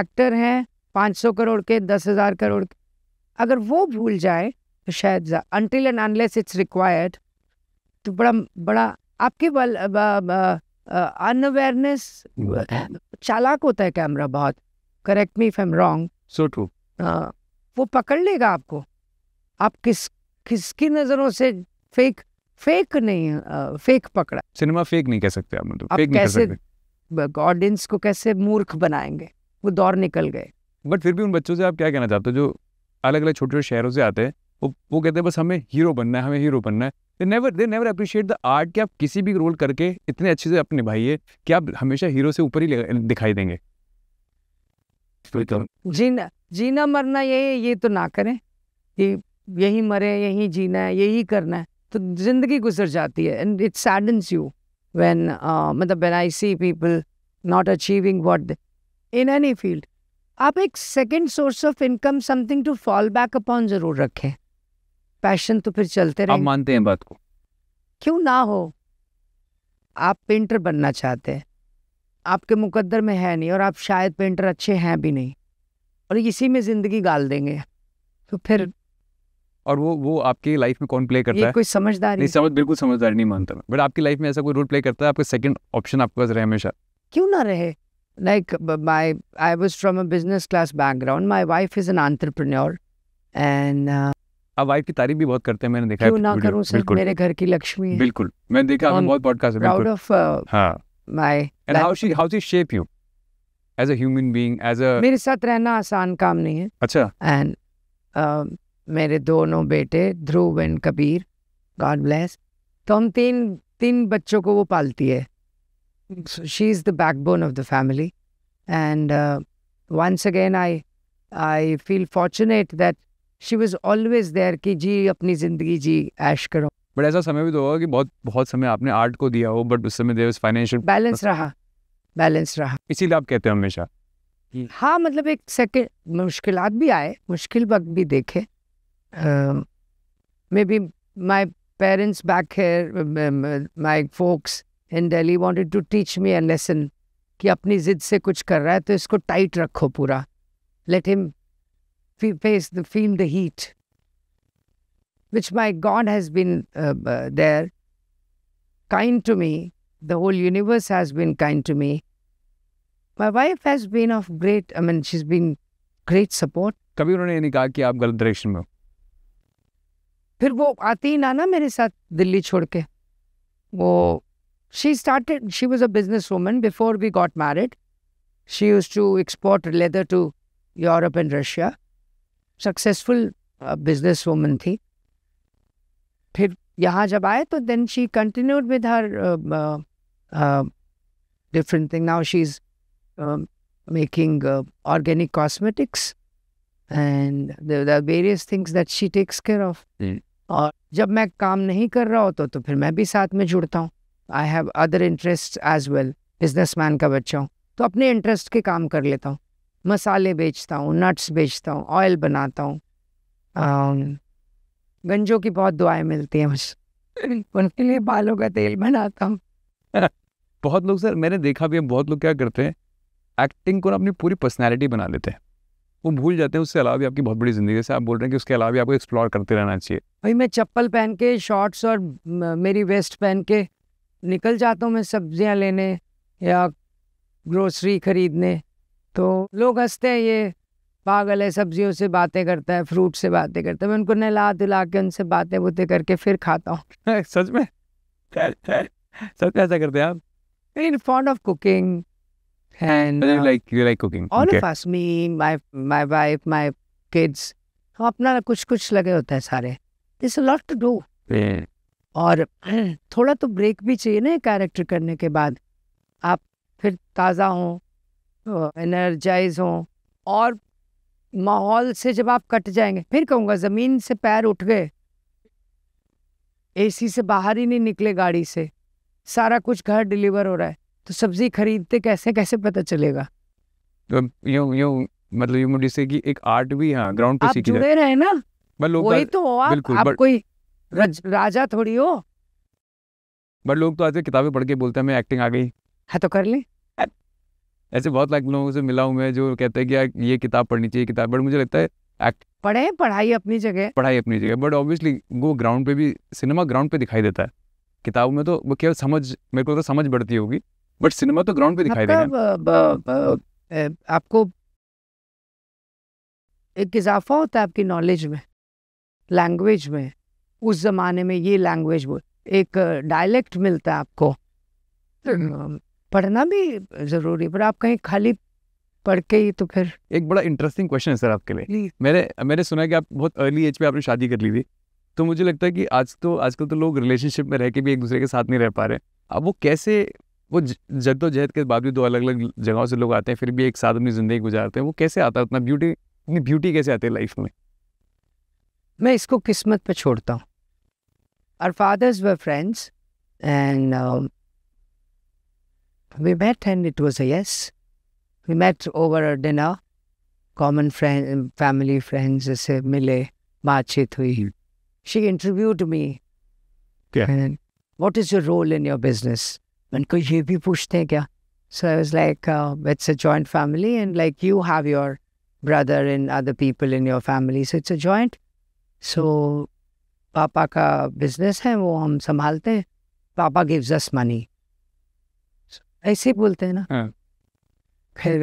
एक्टर हैं 500 करोड़ के 10,000 करोड़ के अगर वो भूल जाए तो शायद until and unless it's required तो बड़ा बड़ा आपके बल अनअवेयरनेस चालाक होता है कैमरा बहुत correct me if I am wrong so true वो पकड़ लेगा आपको आप किस किसकी नज़रों से फेक फेक नहीं आ, फेक पकड़ा सिनेमा फेक नहीं कह सकते आप मतलब फेक कैसे ऑडियंस को कैसे मूर्ख बनाएंगे वो दौर निकल गए बट फिर भी उन बच्चों से आप क्या कहना चाहते हो जो अलग अलग छोटे छोटे शहरों से आते हैं वो वो कहते हैं बस हमें हीरो बनना है हमें हीरो बनना है they never they never appreciate the art कि आप किसी भी रोल करके इतने अच्छे से आप निभाइए कि आप हमेशा हीरो से ऊपर ही दिखाई देंगे तो तो जीना जीना मरना ये ये तो ना करें कि यही मरे यही जीना है यही करना है तो जिंदगी गुजर जाती है and it saddens you when मतलब when I see people not achieving what in any field आप एक second source of income something to fall back upon जरूर रखें पैशन तो फिर चलते रहे मानते हैं बात को क्यों ना हो आप पेंटर बनना चाहते हैं आपके मुकद्दर में है नहीं और आप शायद पेंटर अच्छे हैं भी नहीं और इसी में ज़िंदगी गाल देंगे तो फिर हम्म। और वो वो आपकी लाइफ में कौन प्ले करता ये है कोई समझदारी नहीं समझ बिल्कुल समझदारी नहीं मानता मैं बट आपकी लाइफ में ऐसा कोई रोल प्ले करता है आपका सेकंड ऑप्शन आपके पास रहे हमेशा क्यों ना रहे like my I was from a business class background my wife is an entrepreneur and अब वाइफ की तारीफ भी बहुत करते हैं मैंने देखा क्यों ना करूं सर मेरे घर की लक्ष्मी है बिल्कुल मैं देखा आपने बहुत पॉडकास्ट है प्राउड ऑफ हां my and how she how she shape you as a human being as a मेरे साथ रहना आसान काम नहीं है अच्छा एंड uh, मेरे दोनों बेटे Dhruv and Kabir God bless तो हम तीन तीन बच्चों को वो पालती है she is the backbone of the family and once again I I feel fortunate that she was always there कि जी अपनी ज़िंदगी जी ऐश करो बट ऐसा समय भी तो होगा कि बहुत बहुत समय आपने आर्ट को दिया हो बट उस समय देयर फाइनेंशियल बैलेंस रहा बैलेंस रहा इसीलिए आप कहते हैं हमेशा हाँ मतलब एक सेकेंड मुश्किल भी आए मुश्किल वक्त भी देखे may be my parents back here my folks in Delhi wanted to teach me an lesson कि अपनी ज़िद से कुछ कर रहा है तो इसको टाइट रखो पूरा let him face the feel the heat, which my God has been uh, uh, there, kind to me. The whole universe has been kind to me. My wife has been of great. I mean, she's been great support. कभी उन्होंने ये नहीं कहा कि आप गलत direction में हो फिर वो आती ही ना ना मेरे साथ दिल्ली छोड़ वो she started she was a businesswoman before we got married she used to export leather to europe and russia successful business woman थी फिर यहाँ जब आए तो then she continued with her different thing now she is making organic cosmetics and various things that she takes care of और जब मैं काम नहीं कर रहा होता तो फिर मैं भी साथ में जुड़ता हूँ I have other interest as well business man का बच्चा हूँ तो अपने इंटरेस्ट के काम कर लेता हूँ मसाले बेचता हूँ नट्स बेचता हूँ ऑयल बनाता हूँ गंजों की बहुत दुआएं मिलती हैं मुझे उनके लिए बालों का तेल बनाता हूँ बहुत लोग सर मैंने देखा भी है बहुत लोग क्या करते हैं एक्टिंग को ना अपनी पूरी पर्सनैलिटी बना लेते हैं वो भूल जाते हैं उसके अलावा भी आपकी बहुत बड़ी ज़िंदगी जैसे आप बोल रहे हैं कि उसके अलावा भी आपको एक्सप्लोर करते रहना चाहिए भाई मैं चप्पल पहन के शॉर्ट्स और मेरी वेस्ट पहन के निकल जाता हूँ मैं सब्जियाँ लेने या ग्रोसरी खरीदने तो लोग हंसते हैं ये पागल है सब्जियों से बातें करता है फ्रूट से बातें करता है मैं उनको नहला दिला के उनसे बातें बूतें करके फिर खाता हूँ सच में सब कैसा ऐसा करते हैं आप इन fond ऑफ कुकिंग uh, हम अपना कुछ कुछ लगे होते हैं सारे दिस लॉट टू डू और थोड़ा तो ब्रेक भी चाहिए ना कैरेक्टर करने के बाद आप फिर ताज़ा हो एनर्जाइज हों और माहौल से जब आप कट जाएंगे फिर कहूँगा ज़मीन से पैर उठ गए एसी से बाहर ही नहीं निकले गाड़ी से सारा कुछ घर डिलीवर हो रहा है तो सब्जी खरीदते कैसे कैसे पता चलेगा तो यूं यूं मतलब यूं मुझे कि एक आर्ट भी हाँ ग्राउंड पे सीखी जुड़े रहे ना लोग वही तो हो आप, बिल्कुल, आप बट... कोई रज, राजा थोड़ी हो बट लोग तो आते किताबें पढ़ के बोलते हैं मैं एक्टिंग आ गई है हाँ, तो कर ली ऐसे बहुत लाख लोगों से मिला हूँ मैं जो कहते हैं कि यार ये किताब पढ़नी चाहिए किताब बट मुझे लगता है एक्ट पढ़े पढ़ाई अपनी जगह पढ़ाई अपनी जगह बट ऑब्वियसली वो ग्राउंड पे भी सिनेमा ग्राउंड पे दिखाई देता है किताब में तो वो केवल समझ मेरे को तो समझ बढ़ती होगी बट सिनेमा तो ग्राउंड पे दिखाई देगा मतलब, आपको एक इजाफा होता है आपकी नॉलेज में लैंग्वेज में उस ज़माने में ये लैंग्वेज एक डायलेक्ट मिलता है आपको हम्म। पढ़ना भी ज़रूरी पर आप कहीं खाली पढ़ के ही तो फिर एक बड़ा इंटरेस्टिंग क्वेश्चन है सर आपके लिए मैंने मैंने सुना कि आप बहुत अर्ली एज पे आपने शादी कर ली थी तो मुझे लगता है कि आज तो आजकल तो लोग रिलेशनशिप में रह के भी एक दूसरे के साथ नहीं रह पा रहे अब वो कैसे वो जद्दोजहद तो के बावजूद दो अलग अलग जगहों से लोग आते हैं फिर भी एक साथ अपनी ज़िंदगी गुजारते हैं वो कैसे आता है उतना ब्यूटी इतनी ब्यूटी कैसे आती है लाइफ में मैं इसको किस्मत पे छोड़ता हूँ our fathers were friends and We met and it was a yes. We met over a dinner, common friend, family friends, जैसे मिले बातचीत She interviewed me. Yeah. And what is your role in your business? ये भी पूछते क्या? So I was like, uh, it's a joint family, and like you have your brother and other people in your family, so it's a joint. So पापा का business है वो हम संभालते हैं. Papa gives us money. ऐसे बोलते हैं ना हाँ. फिर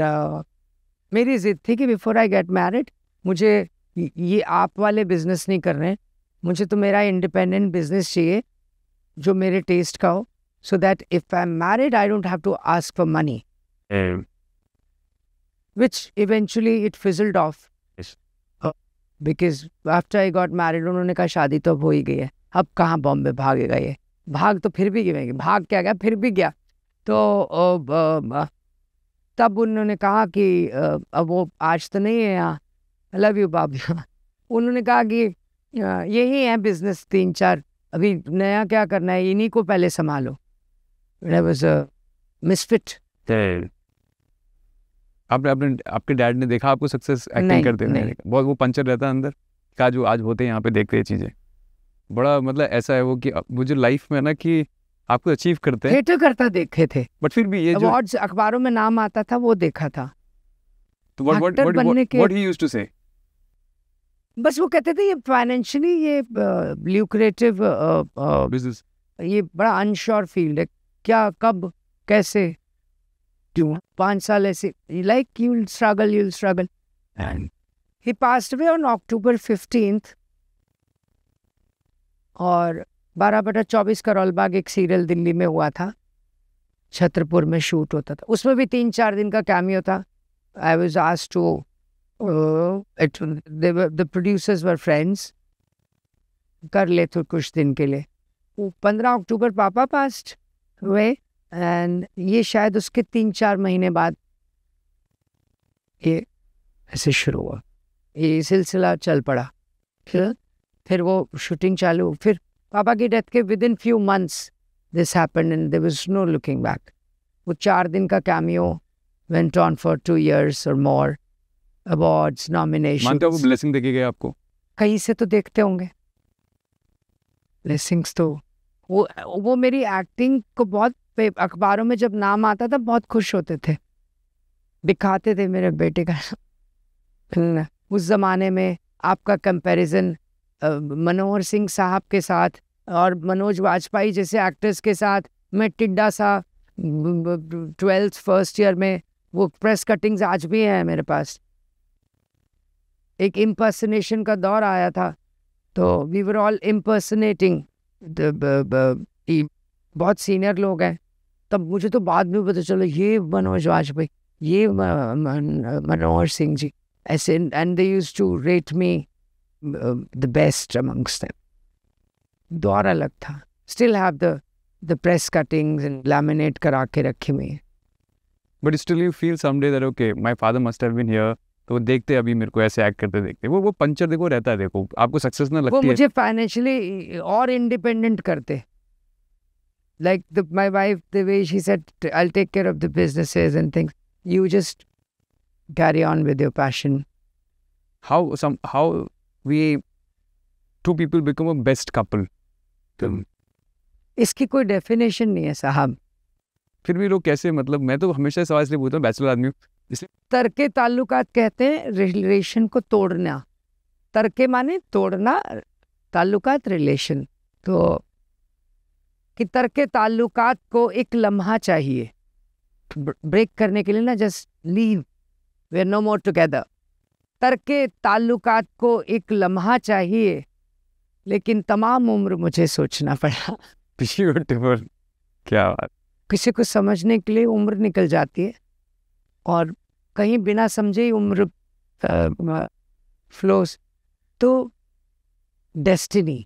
मेरी जिद थी कि बिफोर आई गेट मैरिड मुझे ये आप वाले बिजनेस नहीं कर रहे हैं मुझे तो मेरा इंडिपेंडेंट बिजनेस चाहिए जो मेरे टेस्ट का हो so that if I am married I don't have to ask for money which eventually it fizzled off because after I got married उन्होंने कहा शादी तो अब हो ही गई है अब कहाँ बॉम्बे भागेगा ये भाग तो फिर भी गए भाग क्या गया फिर भी गया तो तब उन्होंने कहा कि अब वो आज तो नहीं है यहाँ लव यू बाबा उन्होंने कहा कि यही है बिजनेस तीन चार अभी नया क्या करना है इन्हीं को पहले संभालो मिसफिट तो, आपने आपके डैड ने देखा आपको सक्सेस एक्टिंग करते हुए बहुत वो पंचर रहता है अंदर का जो आज होते हैं यहाँ पे देखते हैं चीज़ें बड़ा मतलब ऐसा है वो कि मुझे लाइफ में ना कि आपको अचीव करते हैं थिएटर करता देखे थे बट फिर भी ये जो अखबारों में नाम आता था वो देखा था तो what what what what he used to say बस वो कहते थे ये फाइनेंशियली ये ल्यूक्रेटिव बिजनेस ये बड़ा अनश्योर फील्ड है क्या कब कैसे क्यों पांच साल ऐसे like you struggle you struggle and he passed away on October fifteenth और बारह बटा चौबीस का बाग एक सीरियल दिल्ली में हुआ था छतरपुर में शूट होता था उसमें भी तीन चार दिन का कैमियो था आई वॉज आज to the producers were friends कर ले तो कुछ दिन के लिए पंद्रह अक्टूबर पापा पास्ट हुए एंड ये शायद उसके तीन चार महीने बाद ये ऐसे शुरू हुआ ये सिलसिला चल पड़ा फिर फिर वो शूटिंग चालू फिर पापा की डेथ के within few months this happened in there no looking back वो चार दिन का cameo went on for two years और मोर अवार्ड्स नॉमिनेशन ब्लेसिंग देखी गई आपको कहीं से तो देखते होंगे ब्लेसिंग्स तो वो वो मेरी एक्टिंग को बहुत अखबारों में जब नाम आता था बहुत खुश होते थे दिखाते थे मेरे बेटे का उस ज़माने में आपका कंपैरिजन मनोहर सिंह साहब के साथ और मनोज वाजपेयी जैसे एक्टर्स के साथ मैं टिड्डा सा ट्वेल्थ फर्स्ट ईयर में वो प्रेस कटिंग्स आज भी हैं मेरे पास एक इम्पर्सनेशन का दौर आया था तो वी वर ऑल इम्पर्सनेटिंग बहुत सीनियर लोग हैं तब मुझे तो बाद में पता चलो ये मनोज वाजपेयी ये मनोहर सिंह जी ऐसे and they use to rate me the uh, best amongst them. दोरा अलग था still have the the press cuttings and laminate करा के रखे हुए but still you feel someday that okay my father must have been here तो देखते अभी मेरे को ऐसे एक्ट करते देखते वो वो पंचर देखो रहता है देखो आपको सक्सेस ना लगती वो मुझे फाइनेंशियली और इंडिपेंडेंट करते like the my wife the way she said I will take care of the businesses and things you just carry on with your passion how some how we two people become a best couple. तो hmm. इसकी कोई definition नहीं है साहब फिर भी लोग कैसे मतलब मैं तो हमेशा सवाल इसलिए पूछता हूँ बैचलर आदमी हूँ तरके ताल्लुकात कहते हैं रिलेशन को तोड़ना तरके माने तोड़ना ताल्लुकात रिलेशन तो कि तरके ताल्लुकात को एक लम्हा चाहिए ब्रेक करने के लिए ना just leave we are no more together तर्क ताल्लुकात को एक लम्हा चाहिए लेकिन तमाम उम्र मुझे सोचना पड़ा ब्यूटीफुल क्या बात किसी को समझने के लिए उम्र निकल जाती है और कहीं बिना समझे ही उम्र फ्लोस तो destiny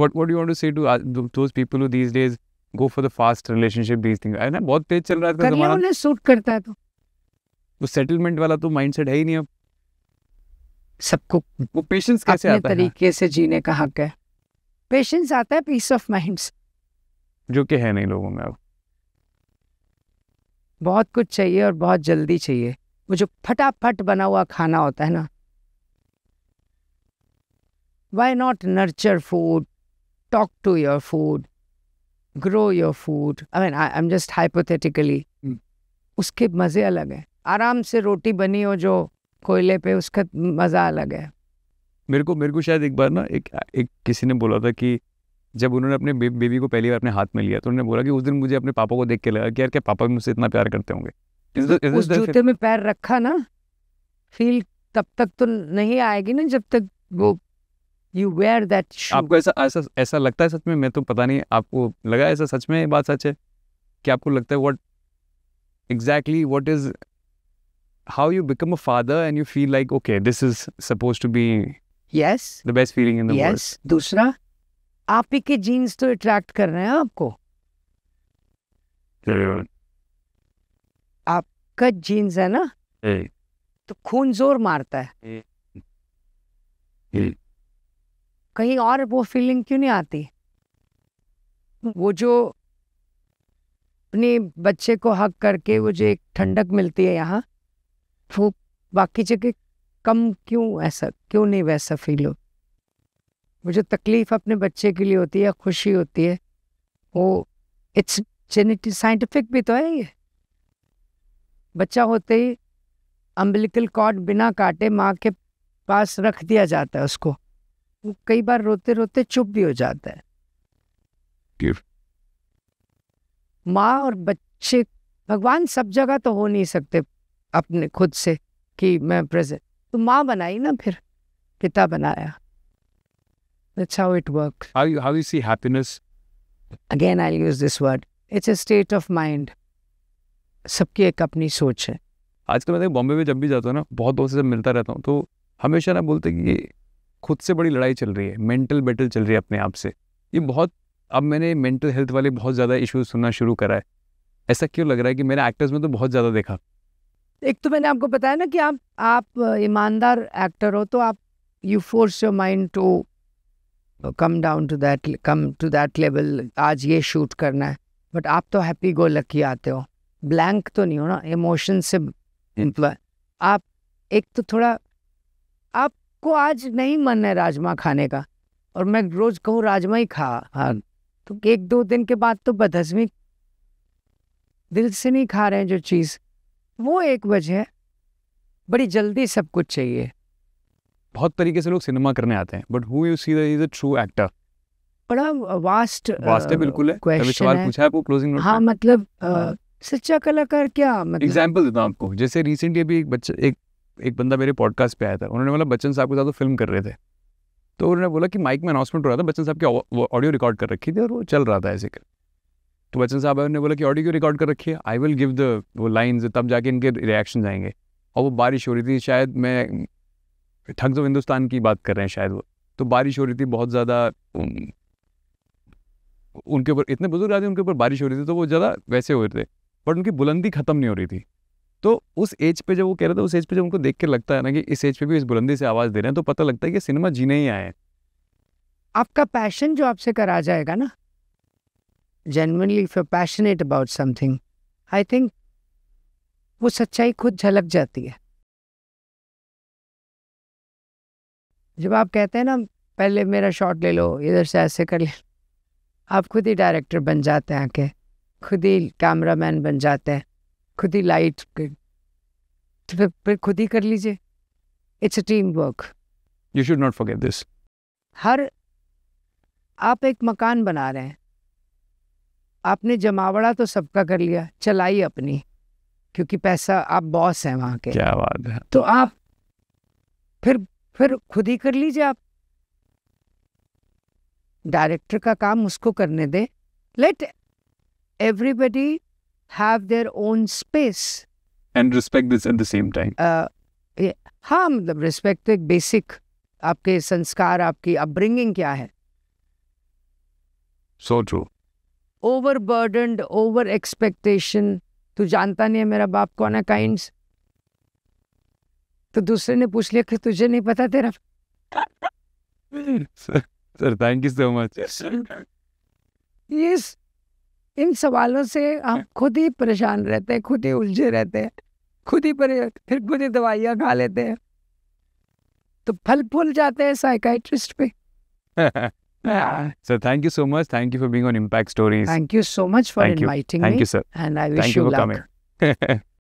what what do you want to say to uh, those people who these days go for the fast relationship these things I ना बहुत तेज चल रहा है तो करियर उन्हें सूट करता है तो वो सेटलमेंट वाला तो माइंडसेट है ही नहीं अब सबको वो पेशेंस कैसे आता तरीके है तरीके से जीने का हक है पेशेंस आता है पीस ऑफ माइंड जो कि है नहीं लोगों में अब बहुत कुछ चाहिए और बहुत जल्दी चाहिए वो जो फटाफट बना हुआ खाना होता है ना why not nurture food talk to your food grow your food I mean I am just hypothetically उसके मज़े अलग हैं आराम से रोटी बनी हो जो कोयले पे उसका मज़ा अलग है मेरे को मेरे को शायद एक बार ना एक एक किसी ने बोला था कि जब उन्होंने अपने बे, बेबी को पहली बार अपने हाथ में लिया तो उन्होंने बोला कि उस दिन मुझे अपने पापा को देख के लगा कि यार क्या पापा भी मुझसे इतना प्यार करते होंगे तो इस द, उस जूते में पैर रखा ना फील तब तक तो नहीं आएगी ना जब तक वो यू वेयर दैट आपको ऐसा ऐसा ऐसा लगता है सच में मैं तो पता नहीं आपको लगा ऐसा सच में बात सच है कि आपको लगता है what exactly what is how you become a father and you feel like, okay, this is supposed to be yes the best feeling in the yes. world. Yes. dusra aap ही के जीन्स तो attract कर रहे हैं आपको आपका jeans है ना तो खून जोर मारता है कहीं और वो फीलिंग क्यों नहीं आती वो जो अपने बच्चे को हक करके वो जो एक ठंडक मिलती है यहाँ वो बाकी जगह कम क्यों ऐसा क्यों नहीं वैसा फील हो वो जो तकलीफ़ अपने बच्चे के लिए होती है खुशी होती है वो इट्स जेनेटिक साइंटिफिक भी तो है ये बच्चा होते ही अम्बिलिकल कॉर्ड बिना काटे माँ के पास रख दिया जाता है उसको वो कई बार रोते रोते चुप भी हो जाता है माँ और बच्चे भगवान सब जगह तो हो नहीं सकते अपने खुद से कि मैं प्रेजेंट तो माँ बनाई ना फिर पिता बनाया That's how it works. How you how you see happiness? Again, I'll use this word. It's a state of mind. सबकी एक अपनी सोच है आजकल मैं बॉम्बे में जब भी जाता हूँ ना बहुत दोस्तों से मिलता रहता हूँ तो हमेशा ना बोलते कि खुद से बड़ी लड़ाई चल रही है मेंटल बैटल चल रही है अपने आप से ये बहुत अब मैंने मेंटल हेल्थ वाले बहुत ज़्यादा इशूज़ सुनना शुरू करा है ऐसा क्यों लग रहा है कि मैंने एक्टर्स में तो बहुत ज़्यादा देखा एक तो मैंने आपको बताया ना कि आप आप ईमानदार एक्टर हो तो आप you force your mind to come down to that come to that level आज ये शूट करना है बट आप तो हैप्पी गो लकी आते हो ब्लैंक तो नहीं हो ना इमोशन से आप एक तो थोड़ा आपको आज नहीं मन है राजमा खाने का और मैं रोज़ कहूँ राजमा ही खा हाँ तो एक दो दिन के बाद तो बदहजमी दिल से नहीं खा रहे हैं जो चीज़ वो एक वजह है बड़ी जल्दी सब कुछ चाहिए बहुत तरीके से लोग सिनेमा करने आते हैं but who you see is a true actor बड़ा वास्ट वास्ट है बिल्कुल है क्वेश्चन सवाल पूछा है वो क्लोजिंग नोट हां मतलब हाँ। सच्चा कलाकार क्या मतलब एग्जांपल देता हूं आपको जैसे रिसेंटली अभी एक बच्चा एक एक बंदा मेरे पॉडकास्ट पे आया था उन्होंने बोला बच्चन साहब के साथ फिल्म कर रहे थे तो उन्होंने बोला कि माइक में अनाउंसमेंट हो रहा था बच्चन साहब की ऑडियो रिकॉर्ड कर रखी थी और वो चल रहा था ऐसे कर तो बच्चन साहब ने बोला कि ऑडियो रिकॉर्ड कर रखी है आई विल गिव द वो लाइन्स तब जाके इनके रिएक्शन आएंगे और वो बारिश हो रही थी शायद मैं ठग्स ऑफ तो हिंदुस्तान की बात कर रहे हैं शायद वो तो बारिश हो रही थी बहुत ज़्यादा उनके ऊपर इतने बुजुर्ग आदमी उनके ऊपर बारिश हो रही थी तो वो ज़्यादा वैसे हो रहे थे बट उनकी बुलंदी ख़त्म नहीं हो रही थी तो उस एज पे जब वो कह रहा था उस एज पे जब उनको देख के लगता है ना कि इस एज पे भी इस बुलंदी से आवाज़ दे रहे हैं तो पता लगता है कि सिनेमा जीने ही आए हैं आपका पैशन जो आपसे करा जाएगा ना genuinely if you passionate about something I think वो सच्चाई खुद झलक जाती है जब आप कहते हैं ना पहले मेरा शॉट ले लो इधर से ऐसे कर ले आप खुद ही डायरेक्टर बन जाते हैं आके खुद ही कैमरा मैन बन जाते हैं खुद ही लाइट तो फिर फिर खुद ही कर लीजिए it's a team work you should not forget this हर आप एक मकान बना रहे हैं आपने जमावड़ा तो सबका कर लिया चलाई अपनी क्योंकि पैसा आप बॉस हैं वहाँ के क्या बात है तो आप फिर फिर खुद ही कर लीजिए आप डायरेक्टर का काम उसको करने दे let everybody have their own space and respect this at the same time हाँ मतलब रिस्पेक्ट तो एक बेसिक आपके संस्कार आपकी अपब्रिंगिंग क्या है so so over burdened over expectation तू जानता नहीं है मेरा बाप कौन है काइंड तो दूसरे ने पूछ लिया कि तुझे नहीं पता तेरा sir thank you so much yes इन सवालों से आप खुद ही परेशान रहते हैं खुद ही उलझे रहते हैं खुद ही पर फिर खुद ही दवाइयाँ खा लेते हैं तो फल फूल जाते हैं साइकाइट्रिस्ट पे So thank you so much. Thank you for being on Impact Stories. Thank you so much for thank inviting you. Thank me. Thank you, sir. And I wish thank you, you for luck. coming.